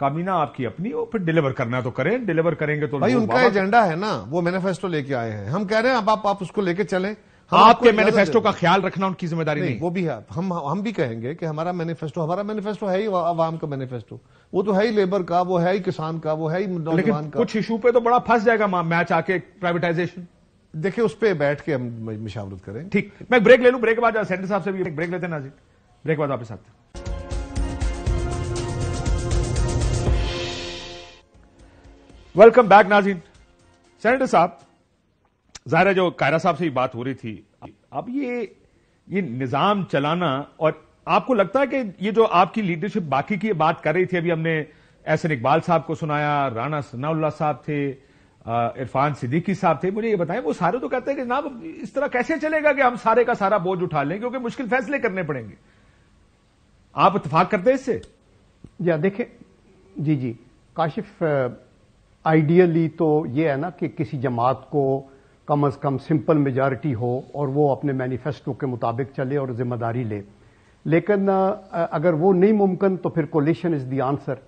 Speaker 1: कामीना आपकी अपनी और फिर डिलीवर करना तो करें डिलीवर करेंगे तो भाई उनका
Speaker 2: एजेंडा है ना वो मैनिफेस्टो लेके
Speaker 1: आए हैं हम कह रहे हैं अब आप, आप उसको लेके चलें हाँ आपके मैनिफेस्टो का ख्याल रखना उनकी जिम्मेदारी नहीं, नहीं
Speaker 2: वो भी है हम हम भी कहेंगे कि हमारा मैनिफेस्टो हमारा मैनिफेस्टो है ही आवाम का मैनिफेस्टो वो तो
Speaker 1: है ही लेबर का वो है ही किसान का वो है ही लेकिन का कुछ इशू पे तो बड़ा फंस जाएगा मैच आके प्राइवेटाइजेशन देखिए उस पर बैठ के हम मिशावरत करें ठीक मैं ब्रेक ले लू ब्रेक के बाद सेंटर साहब से भी ब्रेक लेते ना जी ब्रेक बाद वापस आते हैं वेलकम बैक नाजीन सेनेटर साहब ज़ाहिर जो कायरा साहब से ही बात हो रही थी अब ये ये निज़ाम चलाना और आपको लगता है कि ये जो आपकी लीडरशिप बाकी की बात कर रही थी अभी हमने एन इकबाल साहब को सुनाया राना सनाउल्ला साहब थे इरफान सिद्दीकी साहब थे मुझे ये बताएं वो सारे तो कहते हैं कि ना इस तरह कैसे चलेगा कि हम सारे का सारा बोझ उठा लें क्योंकि मुश्किल
Speaker 3: फैसले करने पड़ेंगे आप इतफाक करते हैं इससे या देखे जी जी काशिफ आइडियली तो ये है ना कि किसी जमात को कम अज कम सिंपल मेजॉरिटी हो और वो अपने मैनिफेस्टो के मुताबिक चले और जिम्मेदारी ले लेकिन अगर वो नहीं मुमकिन तो फिर कोलिशन इज दी आंसर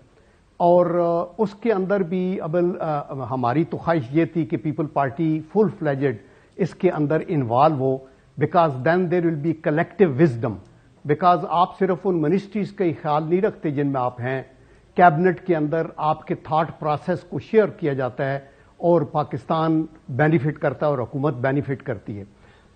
Speaker 3: और उसके अंदर भी अबल हमारी तो ख्वाहिश ये थी कि पीपल पार्टी फुल फ्लैजड इसके अंदर इन्वॉल्व हो because then there will be collective wisdom because आप सिर्फ उन मिनिस्ट्रीज का ही ख्याल नहीं रखते जिनमें आप हैं कैबिनेट के अंदर आपके थाट प्रोसेस को शेयर किया जाता है और पाकिस्तान बेनिफिट करता है और हुकूमत बेनिफिट करती है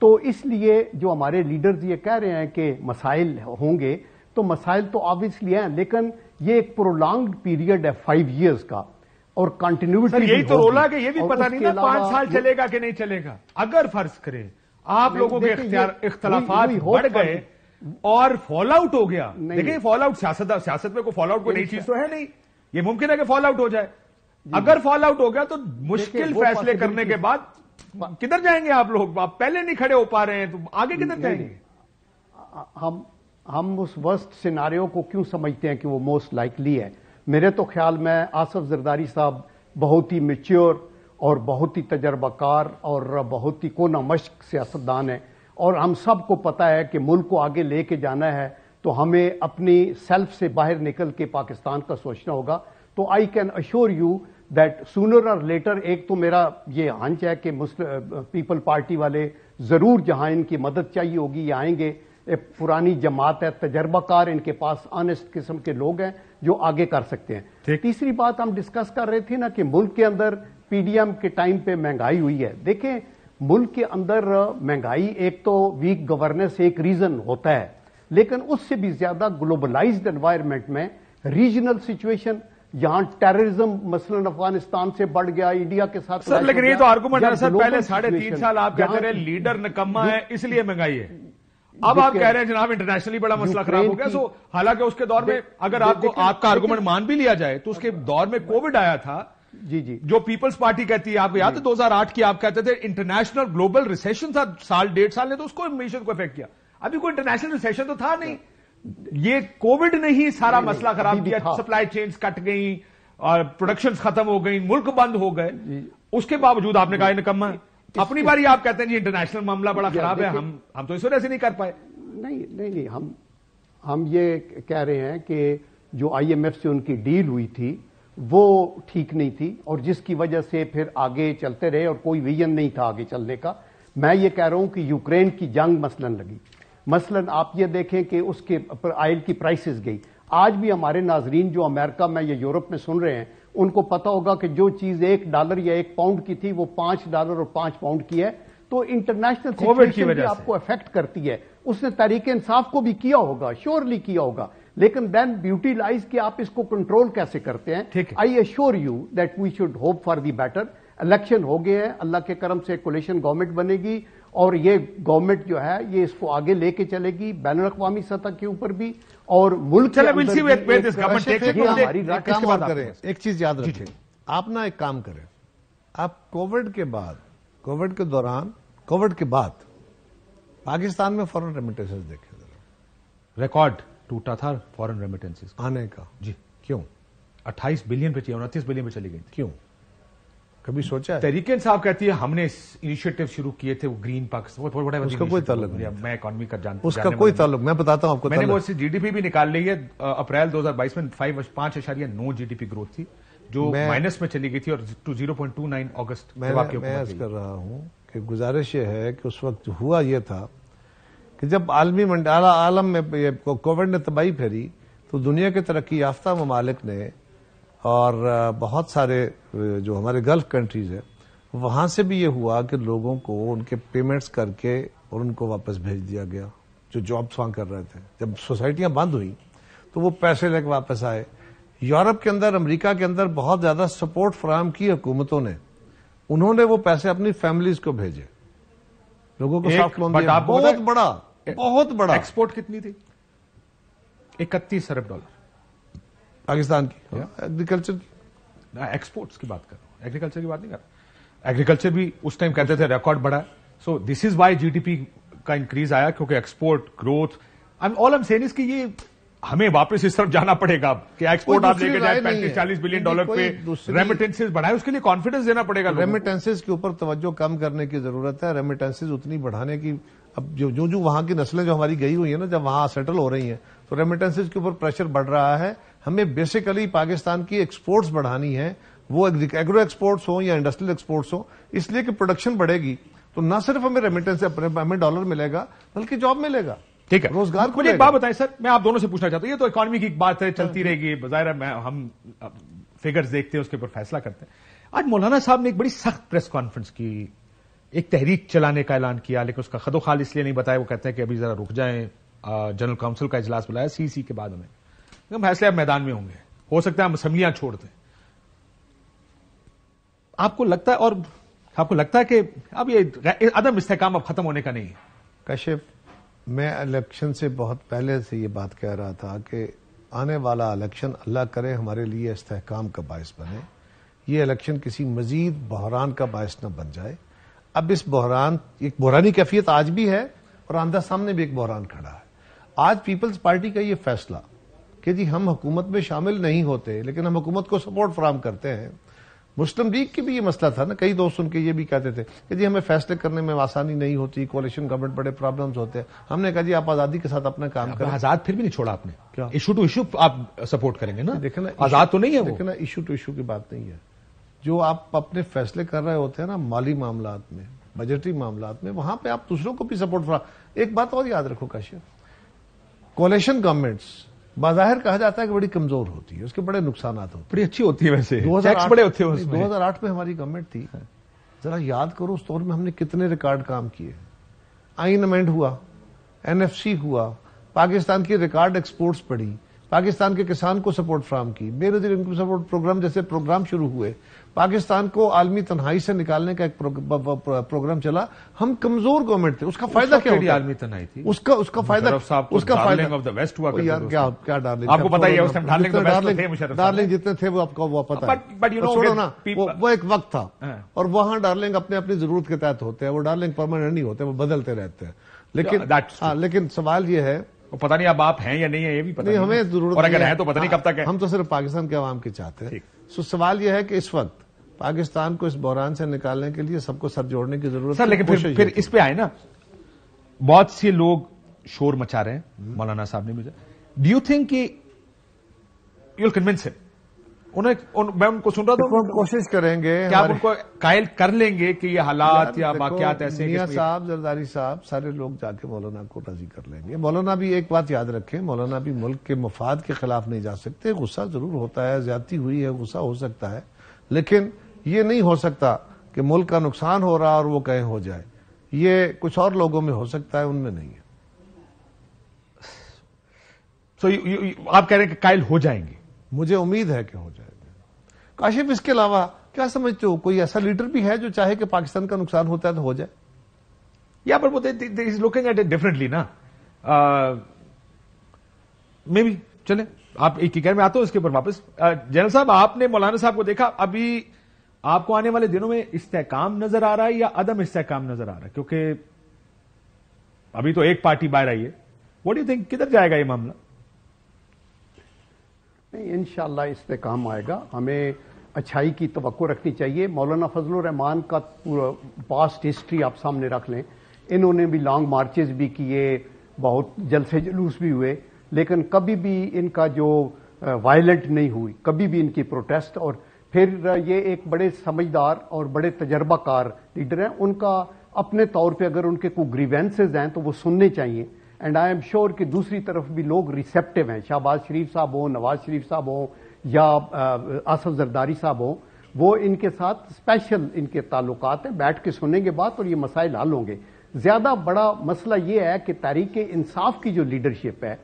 Speaker 3: तो इसलिए जो हमारे लीडर्स ये कह रहे हैं कि मसाइल होंगे तो मसाइल तो ऑब्वियसली हैं लेकिन ये एक प्रोलॉन्ग पीरियड है फाइव ईयर्स का और कंटिन्यूटी यही तो रोला कि ये भी पता नहीं था पांच साल चलेगा
Speaker 1: कि नहीं चलेगा अगर फर्ज करें
Speaker 3: आप लोगों के इख्तलाफात बढ़ गए
Speaker 1: और फॉल आउट हो गया देखिए फॉल आउट सियासत सियासत में कोई फॉल आउट कोई नई चीज तो है नहीं ये मुमकिन है कि फॉल आउट हो जाए अगर फॉल आउट हो गया तो मुश्किल फैसले करने के बाद किधर जाएंगे आप लोग आप पहले नहीं खड़े हो पा रहे हैं तो आगे किधर जाएंगे
Speaker 3: हम हम उस वर्स्ट सिनारियों को क्यों समझते हैं कि वो मोस्ट लाइकली है मेरे तो ख्याल में आसफ जरदारी साहब बहुत ही मेच्योर और बहुत ही तजर्बाकार और बहुत ही कोना मश्क सियासतदान है और हम सबको पता है कि मुल्क को आगे लेके जाना है तो हमें अपनी सेल्फ से बाहर निकल के पाकिस्तान का सोचना होगा तो I can assure you that sooner और लेटर एक तो मेरा ये हंच है कि पीपल पार्टी वाले जरूर जहां इनकी मदद चाहिए होगी ये आएंगे एक पुरानी जमात है तजर्बाकार इनके पास ऑनेस्ट किस्म के लोग हैं जो आगे कर सकते हैं तीसरी बात हम डिस्कस कर रहे थे ना कि मुल्क के अंदर पीडीएम के टाइम पे महंगाई हुई है देखें मुल्क के अंदर महंगाई एक तो वीक गवर्नेंस एक रीजन होता है लेकिन उससे भी ज्यादा ग्लोबलाइज्ड एनवायरमेंट में रीजनल सिचुएशन यहां टेररिज्म मसलन अफगानिस्तान से बढ़ गया इंडिया के साथ सर लेकिन ये तो आर्गूमेंट है सर पहले साढ़े तीन साल आप कहते रहे
Speaker 1: लीडर निकम्मा है इसलिए महंगाई है
Speaker 3: अब आप कह रहे हैं जनाब
Speaker 1: इंटरनेशनली बड़ा मसला खराब हो गया सो हालांकि उसके दौर में अगर आपको आपका आर्गूमेंट मान भी लिया जाए तो उसके दौर में कोविड अच्छा। आया था जी जी जो पीपल्स पार्टी कहती है आपको याद है 2008 की आप कहते थे इंटरनेशनल ग्लोबल रिसेशन था साल डेढ़ साल ने तो उसको को इफेक्ट किया अभी कोई इंटरनेशनल रिसेशन तो था नहीं ये कोविड ने ही सारा मसला खराब किया सप्लाई चेन कट गई और प्रोडक्शन खत्म हो गई मुल्क बंद हो गए उसके बावजूद आपने कहा निकम्मा अपनी बारी आप कहते हैं जी इंटरनेशनल मामला बड़ा खराब है हम हम तो इस वजह से नहीं कर पाए
Speaker 3: नहीं नहीं नहीं हम हम ये कह रहे हैं कि जो आईएमएफ से उनकी डील हुई थी वो ठीक नहीं थी और जिसकी वजह से फिर आगे चलते रहे और कोई विजन नहीं था आगे चलने का मैं ये कह रहा हूं कि यूक्रेन की जंग मसलन लगी मसलन आप ये देखें कि उसके आयल की प्राइसेस गई आज भी हमारे नाजरीन जो अमेरिका में या यूरोप में सुन रहे हैं उनको पता होगा कि जो चीज एक डॉलर या एक पाउंड की थी वो पांच डॉलर और पांच पाउंड की है तो इंटरनेशनल सिचुएशन भी आपको अफेक्ट करती है उसने तारीख इंसाफ को भी किया होगा श्योरली किया होगा लेकिन देन ब्यूटी लाइज कि आप इसको कंट्रोल कैसे करते हैं I assure you that we should hope for the better election हो गए हैं अल्लाह के करम से कोलेशन गवर्नमेंट बनेगी और ये गवर्नमेंट जो है ये इसको आगे लेके चलेगी बैन अवी सतह के ऊपर भी और मुल्क
Speaker 2: एक चीज याद रखें आप ना एक काम करें आप कोविड के बाद कोविड के दौरान कोविड के बाद पाकिस्तान में फॉरन रेमिटेशन देखें
Speaker 1: रिकॉर्ड टूटा था फॉरेन रेमिटेंसेस आने का जी क्यों 28 बिलियन पे चाहिए उनतीस बिलियन पे चली गई क्यों कभी सोचा तरीके साहब कहती है हमने इनिशिएटिव शुरू किए थे वो ग्रीन पाकिस्तान उसका कोई ताल्लुक नहीं मैं इकोनॉमी का जानता उसका कोई
Speaker 2: ताल्लुक मैं बताता हूँ आपको मैंने वो
Speaker 1: जीडीपी भी निकाल ली है अप्रैल 2022 में फाइव पांच अशारिया नौ जीडीपी ग्रोथ थी जो माइनस में चली गई थी और two zero point two nine August मैं कर
Speaker 2: रहा हूँ कि गुजारिश ये है कि उस वक्त हुआ यह था कि जब आलमी मंडाला आलम में कोविड ने तबाही फेरी तो दुनिया के तरक्की याफ्ता ममालिक ने और बहुत सारे जो हमारे गल्फ कंट्रीज़ हैं वहां से भी ये हुआ कि लोगों को उनके पेमेंट्स करके और उनको वापस भेज दिया गया जो जॉब्स वहां कर रहे थे जब सोसाइटियां बंद हुई तो वो पैसे लेकर वापस आए यूरोप के अंदर अमेरिका के अंदर बहुत ज़्यादा सपोर्ट फराहम की हुकूमतों ने उन्होंने वो पैसे अपनी फैमिलीज को भेजे लोगों को साफ लोन दिया बहुत बड़ा बहुत बड़ा एक्सपोर्ट
Speaker 1: कितनी थी इकतीस अरब डॉलर पाकिस्तान की एग्रीकल्चर की एक्सपोर्ट्स की बात कर रहा एग्रीकल्चर की बात नहीं कर रहा एग्रीकल्चर भी उस टाइम कहते थे रिकॉर्ड बढ़ा so this is why GDP का इंक्रीज आया क्योंकि एक्सपोर्ट ग्रोथ आई ऑल एम सेन की ये हमें वापस इस तरफ जाना पड़ेगा कि एक्सपोर्ट आप लेके जाए पैंतीस चालीस बिलियन डॉलर पे रेमिटेंसेज बढ़ाए उसके लिए कॉन्फिडेंस देना पड़ेगा
Speaker 2: रेमिटेंसेज के ऊपर तवज्जो कम करने की जरूरत है रेमिटेंसेज उतनी बढ़ाने की अब जो जो जो वहां की नस्लें जो हमारी गई हुई है ना जब वहां सेटल हो रही हैं तो रेमिटेंसेज के ऊपर प्रेशर बढ़ रहा है हमें बेसिकली पाकिस्तान की एक्सपोर्ट्स बढ़ानी है वो एग्रो एक्सपोर्ट्स हो या इंडस्ट्रियल एक्सपोर्ट्स हो इसलिए कि प्रोडक्शन बढ़ेगी तो ना सिर्फ हमें रेमिटेंस हमें डॉलर मिलेगा बल्कि जॉब मिलेगा ठीक है रोजगार
Speaker 1: को एक बात बताएं सर मैं आप दोनों से पूछना चाहता हूं ये तो इकोनॉमी की एक बात है चलती हाँ। रहेगी बाजार मैं हम फिगर्स देखते हैं उसके ऊपर फैसला करते हैं आज मौलाना साहब ने एक बड़ी सख्त प्रेस कॉन्फ्रेंस की एक तहरीक चलाने का ऐलान किया लेकिन उसका खदो खाल इसलिए नहीं बताया वो कहते हैं कि अभी जरा रुक जाए जनरल काउंसिल का इजलास बुलाया सीसी के बाद हमें फैसले अब मैदान में होंगे हो सकता है हम असम्बलियां छोड़ दें आपको लगता है और आपको लगता है कि अब ये अदम इस्तेकाम अब खत्म होने का नहीं है
Speaker 2: कश्यप मैं इलेक्शन से बहुत पहले से ये बात कह रहा था कि आने वाला इलेक्शन अल्लाह करे हमारे लिए इस्तेकाम का बायस बने ये इलेक्शन किसी मजीद बहरान का बायस न बन जाए अब इस बहरान एक बहरानी कैफियत आज भी है और आंधा सामने भी एक बहरान खड़ा है आज पीपल्स पार्टी का ये फैसला कि जी हम हुकूमत में शामिल नहीं होते लेकिन हम हुकूमत को सपोर्ट फ्राहम करते हैं मुस्लिम लीग की भी ये मसला था ना कई दोस्त उनके ये भी कहते थे कि जी हमें फैसले करने में आसानी नहीं होती कोलेशन गवर्नमेंट बड़े प्रॉब्लम्स होते हैं हमने कहा जी आप आजादी के साथ
Speaker 1: अपना काम करें आजाद
Speaker 2: फिर भी नहीं छोड़ा आपने क्या इशू
Speaker 1: टू इशू आप सपोर्ट करेंगे ना देखना आजाद तो नहीं है
Speaker 2: देखना इशू टू इशू की बात नहीं है जो आप अपने फैसले कर रहे होते हैं ना माली मामला में बजटरी मामला में वहां पे आप दूसरों को भी सपोर्ट फरा एक बात और याद रखो काशिया कोलेशन गवर्नमेंट्स बाजाहिर कहा जाता है कि बड़ी कमजोर होती है उसके बड़े नुकसान होते हैं
Speaker 1: बड़ी अच्छी होती है वैसे 2008 बड़े होते हैं
Speaker 2: में हमारी गवर्नमेंट थी जरा याद करो उस दौर में हमने कितने रिकॉर्ड काम किए आइन अमेंड हुआ एनएफसी हुआ पाकिस्तान की रिकॉर्ड एक्सपोर्ट्स पड़ी पाकिस्तान के किसान को सपोर्ट फ्राहम की बेरोजगार इनकम सपोर्ट प्रोग्राम जैसे प्रोग्राम शुरू हुए पाकिस्तान को आलमी तनहाई से निकालने का एक pro, pro, pro, pro, program चला हम कमजोर गवर्नमेंट थे उसका फायदा क्या होता आलमी
Speaker 1: तनहाई थी उसका
Speaker 2: उसका फायदा उसका फायदा वेस्ट हुआ यार क्या क्या डार्लिंग आपको उस टाइम डार्लिंग डार्लिंग जितने थे वो आपको वो पता है ना वो एक वक्त था हाँ। और वहां डार्लिंग अपने अपनी जरूरत के तहत होते हैं वो डार्लिंग परमानेंट नहीं होते वो बदलते रहते हैं लेकिन हाँ, लेकिन सवाल ये है
Speaker 1: पता नहीं अब आप हैं या नहीं है ये भी पता नहीं, नहीं हमें जरूरत और अगर है तो पता नहीं हाँ, कब तक है हम
Speaker 2: तो सिर्फ पाकिस्तान के आवाम की चाहते हैं सो सवाल यह है कि इस वक्त पाकिस्तान को इस बहरान से निकालने के लिए सबको सर जोड़ने
Speaker 1: की जरूरत है लेकिन फिर फिर इस पे आए ना बहुत से लोग शोर मचा रहे हैं हम्म। मौलाना साहब ने मुझे डू यू थिंक कि यूल कन्विंस हिम उन्हें उन, मैं उनको सुन रहा था कोशिश करेंगे क्या आप उनको कायल कर लेंगे कि ये हालात
Speaker 2: या वाकयात ऐसे साहब जरदारी साहब सारे लोग जाके मौलाना को राजी कर लेंगे मौलाना भी एक बात याद रखें मौलाना भी मुल्क के मफाद के खिलाफ नहीं जा सकते गुस्सा जरूर होता है ज्यादा हुई है गुस्सा हो सकता है लेकिन ये नहीं हो सकता कि मुल्क का नुकसान हो रहा और वो कहें हो जाए ये कुछ और लोगों में हो सकता है उनमें नहीं है सो so, आप कह रहे हैं कि कायल हो जाएंगे मुझे उम्मीद है कि हो जाएंगे काशिफ इसके अलावा क्या समझते हो कोई ऐसा लीडर भी है जो चाहे कि पाकिस्तान का नुकसान
Speaker 1: होता है तो हो जाए या पर बोलते इज लुकिंग एट डिफरेंटली ना मे बी चले आप एक ही कह मैं आता हूं इसके ऊपर वापस जनरल साहब आपने मौलाना साहब को देखा अभी आपको आने वाले दिनों में इस्तेकाम नजर आ रहा है या अदम इस्तेकाम नजर आ रहा है क्योंकि अभी तो एक पार्टी बाहर आई है वॉट यू
Speaker 3: थिंक किधर जाएगा ये मामला नहीं इनशाला इस्तेकाम आएगा हमें अच्छाई की तो रखनी चाहिए मौलाना फजल रहमान का पूरा पास्ट हिस्ट्री आप सामने रख लें इन्होंने भी लॉन्ग मार्चेज भी किए बहुत जलसे जुलूस भी हुए लेकिन कभी भी इनका जो वायलेंट नहीं हुई कभी भी इनकी प्रोटेस्ट और फिर ये एक बड़े समझदार और बड़े तजर्बाकार लीडर हैं उनका अपने तौर पे अगर उनके कोई ग्रीवेंसेज हैं तो वो सुनने चाहिए एंड आई एम श्योर कि दूसरी तरफ भी लोग रिसेप्टिव हैं शाहबाज शरीफ साहब हों नवाज शरीफ साहब हों या आसफ जरदारी साहब हों वो इनके साथ स्पेशल इनके ताल्लुक हैं बैठ के सुनेंगे बात और ये मसाइल हल होंगे ज्यादा बड़ा मसला ये है कि तारीख इंसाफ की जो लीडरशिप है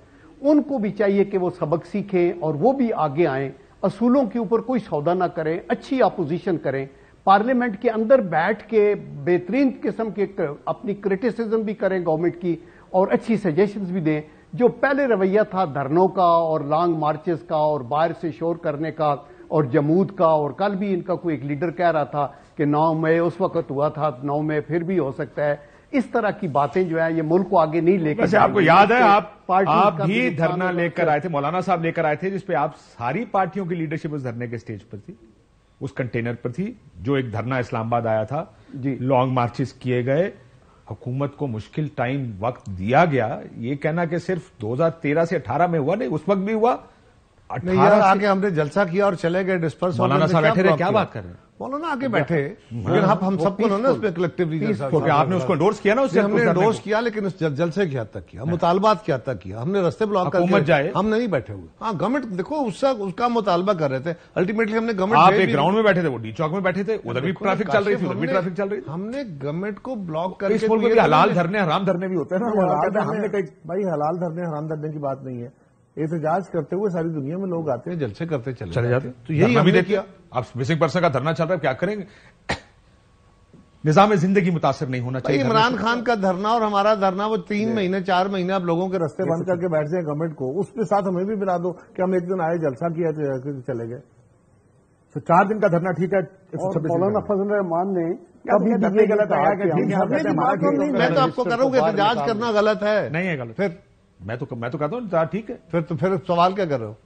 Speaker 3: उनको भी चाहिए कि वो सबक सीखें और वो भी आगे आएं असूलों के ऊपर कोई सौदा ना करें अच्छी अपोजिशन करें पार्लियामेंट के अंदर बैठ के बेहतरीन किस्म के अपनी क्रिटिसिज्म भी करें गवर्नमेंट की और अच्छी सजेशन भी दें जो पहले रवैया था धरनों का और लॉन्ग मार्चेस का और बाहर से शोर करने का और जमूद का और कल भी इनका कोई एक लीडर कह रहा था कि नौ मई उस वक्त हुआ था नौ मई फिर भी हो सकता है इस तरह की बातें जो है ये मुल्क को आगे नहीं लेकर आपको याद है आप आप भी धरना
Speaker 1: लेकर आए थे मौलाना साहब लेकर आए थे जिसपे आप सारी पार्टियों की लीडरशिप उस धरने के स्टेज पर थी उस कंटेनर पर थी जो एक धरना इस्लामाबाद आया था जी लॉन्ग मार्चेस किए गए हुकूमत को मुश्किल टाइम वक्त दिया गया ये कहना कि सिर्फ 2013 से 18 में हुआ नहीं उस वक्त भी हुआ अठारह आगे हमने जलसा किया और चले गए डिस्पर्स मौलाना साहब बैठे क्या बात
Speaker 2: कर रहे हैं मौलाना आगे बैठे मगर आप हम सबको ना उसमें कलेक्टिव रीजन आपने उसको एंडोर्स किया ना उससे हमने एंडोर्स किया लेकिन उस जलसे क्या तक किया मुतालबात क्या तक किया हमने रस्ते ब्लॉक कर जाए हम नहीं बैठे हुए हाँ गवर्नमेंट देखो उसका उसका मुतालबा कर रहे थे अल्टीमेटली हमने गवर्नमेंट आप एक ग्राउंड में
Speaker 1: बैठे थे वो डी चौक में बैठे थे उधर भी ट्रैफिक चल रही थी उधर भी ट्रैफिक
Speaker 2: चल रही हमने गवर्नमेंट को ब्लॉक तो करके हलाल धरने हराम
Speaker 1: धरने भी होते हैं ना हमने
Speaker 2: भाई हलाल धरने हराम धरने की बात नहीं है एहतजाज करते हुए सारी दुनिया में लोग आते हैं जलसे करते चले, चले जाते तो यही हमने देखिए
Speaker 1: आप बेसिक पर्सन का धरना चल रहा है क्या करेंगे निजाम जिंदगी मुतासर नहीं होना चाहिए इमरान
Speaker 2: खान का धरना और हमारा धरना वो तीन महीने चार महीने आप लोगों के रस्ते बंद करके बैठ जाए गवर्नमेंट को उसके साथ हमें भी मिला दो कि हम एक दिन आए जलसा किया तो चले गए
Speaker 3: तो चार दिन का धरना ठीक है मौलाना फजल रहमान ने कभी गलत आया मैं तो आपको करूँ तो एहतजाज करना
Speaker 1: गलत है नहीं है गलत फिर मैं तो मैं तो कहता हूँ हाँ, ठीक है फिर तो फिर सवाल क्या कर रहे हो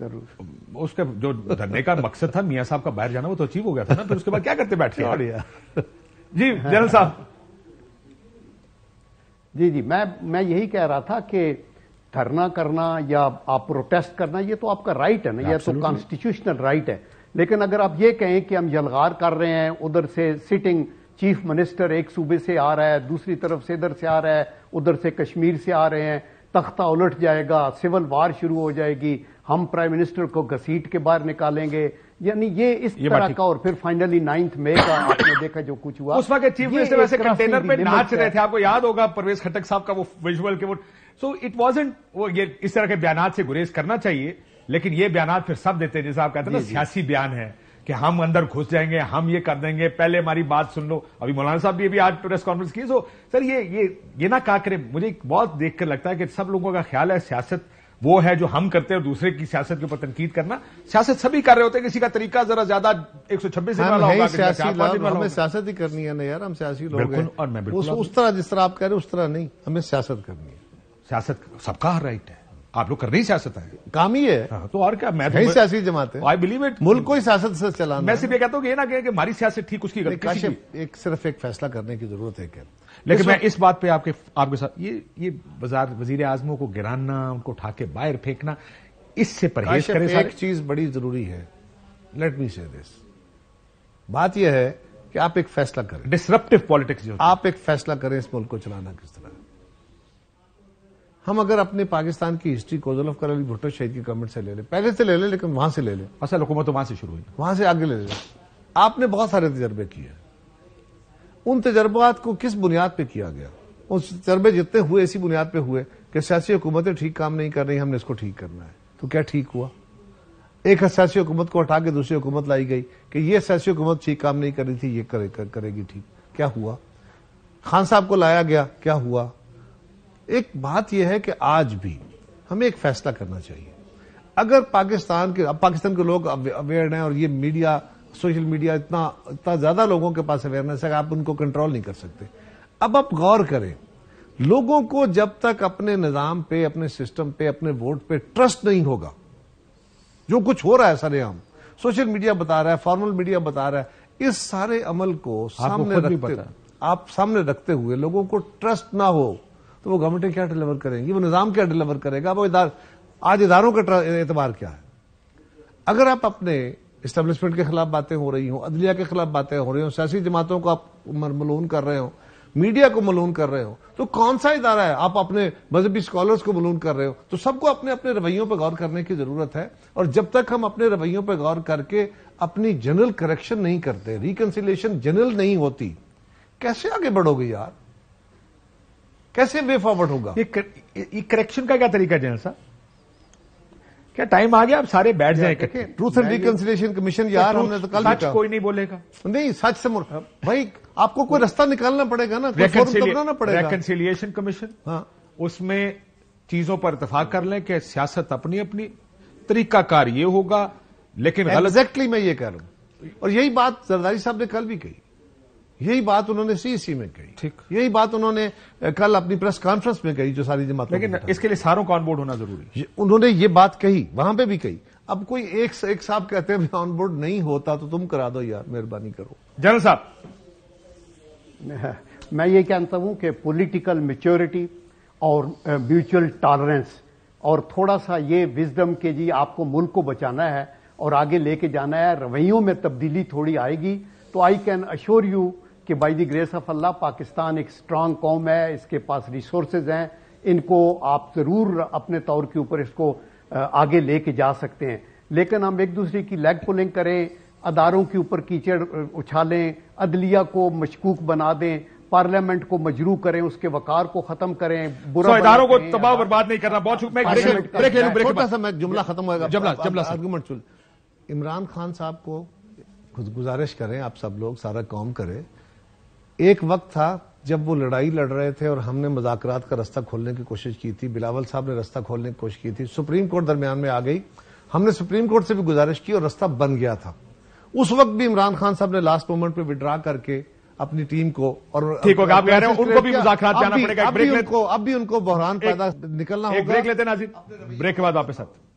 Speaker 1: जरूर उसके जो धरने का मकसद था मियाँ साहब का बाहर जाना वो तो अचीव हो गया था ना फिर तो उसके बाद क्या करते बैठ गया जी जनरल
Speaker 3: साहब जी जी मैं मैं यही कह रहा था कि धरना करना या आप प्रोटेस्ट करना ये तो आपका राइट है ना ये तो कॉन्स्टिट्यूशनल राइट है लेकिन अगर आप ये कहें कि हम यलगार कर रहे हैं उधर से सिटिंग चीफ मिनिस्टर एक सूबे से आ रहा है दूसरी तरफ से इधर से आ रहा है उधर से कश्मीर से आ रहे हैं तख्ता उलट जाएगा सिविल वार शुरू हो जाएगी हम प्राइम मिनिस्टर को घसीट के बाहर निकालेंगे यानी ये इस ये तरह का और फिर फाइनली नाइन्थ मे का आपने देखा जो कुछ हुआ उस वक्त चीफ मिनिस्टर वैसे कंटेनर पे नाच रहे थे
Speaker 1: आपको याद होगा परवेज खटक साहब का वो विजुअल के वो सो इट वॉजेंट वो ये इस तरह के बयान से गुरेज करना चाहिए लेकिन ये बयान फिर सब देते हैं जैसे आप कहते हैं ना सियासी बयान है कि हम अंदर घुस जाएंगे हम ये कर देंगे पहले हमारी बात सुन लो अभी मौलाना साहब भी भी आज प्रेस कॉन्फ्रेंस की सो सर ये ये ये ना का करें मुझे बहुत देख कर लगता है कि सब लोगों का ख्याल है सियासत वो है जो हम करते हैं दूसरे की सियासत के ऊपर तनकीद करना सियासत सभी कर रहे होते हैं किसी का तरीका जरा ज्यादा एक सौ छब्बीस हमें
Speaker 2: सियासत ही करनी है ना यार हम सियासी लोग हैं और मैं उस तरह जिस तरह आप कह रहे हो उस तरह नहीं हमें सियासत करनी है सियासत
Speaker 1: सबका राइट है आप लोग करनी सियासत है काम ही है हाँ, तो और क्या मैं तो सियासी जमात है आई बिलीव इट मुल्क को ही सियासत से चलाना मैं सिर्फ ये कहता हूँ कि ये ना कहें कि हमारी सियासत ठीक उसकी गलती एक सिर्फ एक फैसला करने की जरूरत है क्या लेकिन मैं इस बात पे आपके आपके साथ ये ये बाजार वजीर आजमों को गिराना उनको उठा के बाहर फेंकना इससे परहेज करें एक चीज बड़ी जरूरी है
Speaker 2: लेट मी से दिस
Speaker 1: बात यह है कि आप एक फैसला करें डिसरप्टिव
Speaker 2: पॉलिटिक्स जो आप एक फैसला करें इस मुल्क को चलाना किस तरह हम अगर अपने पाकिस्तान की हिस्ट्री कोजल अफकर अली भुट्टो शहीद की गवर्नमेंट से ले लें पहले से ले लें लेकिन वहां से ले लें असल अच्छा, हुकूमत तो वहां से शुरू हुई वहां से आगे ले लें आपने बहुत सारे तजर्बे किए उन तजर्बात को किस बुनियाद पर किया गया उस तजर्बे जितने हुए इसी बुनियाद पर हुए कि सियासी हुकूमतें ठीक काम नहीं कर रही हमने इसको ठीक करना है तो क्या ठीक हुआ एक सियासी हुकूमत को हटा के दूसरी हुकूमत लाई गई कि यह सियासी हुकूमत ठीक काम नहीं कर रही थी ये करेगी ठीक क्या हुआ खान साहब को लाया गया क्या हुआ एक बात यह है कि आज भी हमें एक फैसला करना चाहिए अगर पाकिस्तान के अब पाकिस्तान के लोग अवेयर हैं और ये मीडिया सोशल मीडिया इतना इतना ज्यादा लोगों के पास अवेयरनेस है आप उनको कंट्रोल नहीं कर सकते अब आप गौर करें लोगों को जब तक अपने निजाम पे अपने सिस्टम पे अपने वोट पे ट्रस्ट नहीं होगा जो कुछ हो रहा है सारे हम सोशल मीडिया बता रहा है फॉर्मल मीडिया बता रहा है इस सारे अमल को सामने रखते आप सामने रखते हुए लोगों को ट्रस्ट ना हो तो वो गवर्नमेंटें क्या डिलीवर करेंगी वो निज़ाम क्या डिलीवर करेगा वो इदार आज इधारों का एतबार क्या है अगर आप अपने इस्टेब्लिशमेंट के खिलाफ बातें हो रही हूं अदलिया के खिलाफ बातें हो रही हो सियासी जमातों को आप मलून कर रहे हो मीडिया को मलून कर रहे हो तो कौन सा इदारा है आप अपने मजहबी स्कॉलर्स को मलून कर रहे हो तो सबको अपने अपने रवैयों पर गौर करने की जरूरत है और जब तक हम अपने रवैयों पर गौर करके अपनी जनरल करेक्शन नहीं करते रिकनसिलेशन जनरल नहीं होती
Speaker 1: कैसे आगे बढ़ोगे यार कैसे वे फॉरवर्ड होगा ये करेक्शन का क्या तरीका जनरल साहब क्या टाइम आ गया आप सारे बैठ जाए ट्रूथ एंड रिकन्सिलेशन कमीशन यार हमने तो कल सच कोई नहीं बोलेगा नहीं सच से भाई आपको कोई रास्ता
Speaker 2: निकालना पड़ेगा ना बनाना पड़ेगा
Speaker 1: रिकन्सिलियेशन कमीशन हाँ। उसमें चीजों पर इतफाक कर लें कि सियासत अपनी अपनी तरीकाकार ये होगा लेकिन एग्जैक्टली exactly मैं ये कह रहा हूं और यही बात जरदारी साहब ने कल भी कही यही बात उन्होंने
Speaker 2: सीसी में कही ठीक यही बात उन्होंने कल अपनी प्रेस कॉन्फ्रेंस में कही जो सारी जमात लेकिन इसके लिए सारों का ऑनबोर्ड होना जरूरी उन्होंने ये बात कही वहां पे भी कही अब कोई एक एक साहब कहते हैं
Speaker 3: ऑनबोर्ड नहीं होता तो तुम करा दो यार मेहरबानी करो जनरल साहब मैं ये कहता हूं कि पॉलिटिकल मेच्योरिटी और म्यूचुअल टॉलरेंस और थोड़ा सा ये विजडम के जी आपको मुल्क को बचाना है और आगे लेके जाना है रवैयों में तब्दीली थोड़ी आएगी तो आई कैन अश्योर यू कि by the grace of Allah Pakistan एक स्ट्रांग कौम है इसके पास रिसोर्सेज हैं इनको आप जरूर अपने तौर के ऊपर इसको आगे लेके जा सकते हैं लेकिन हम एक दूसरे की लेग पुलिंग करें अदारों के ऊपर कीचड़ उछालें अदलिया को मशकूक बना दें पार्लियामेंट को मजरू करें उसके वकार को खत्म करें बुरा so, इदारों को तबाह
Speaker 1: बर्बाद नहीं करना बहुत
Speaker 2: जुमला खत्म
Speaker 3: होगा
Speaker 1: इमरान
Speaker 2: खान साहब को गुजारिश करें आप सब लोग सारा काम करें एक वक्त था जब वो लड़ाई लड़ रहे थे और हमने मजाकरात का रास्ता खोलने की कोशिश की थी बिलावल साहब ने रास्ता खोलने की कोशिश की थी सुप्रीम कोर्ट दरमियान में आ गई हमने सुप्रीम कोर्ट से भी गुजारिश की और रास्ता बन गया था उस वक्त भी इमरान खान साहब ने लास्ट मोमेंट पे विड्रा करके अपनी टीम को
Speaker 1: और ठीक होगा आप कह रहे हो उनको भी मुजाकरात जाना पड़ेगा अब भी उनको
Speaker 2: अब भी उनको बहरान पैदा निकलना होगा ब्रेक लेते नाजिर
Speaker 1: ब्रेक के बाद वापस आते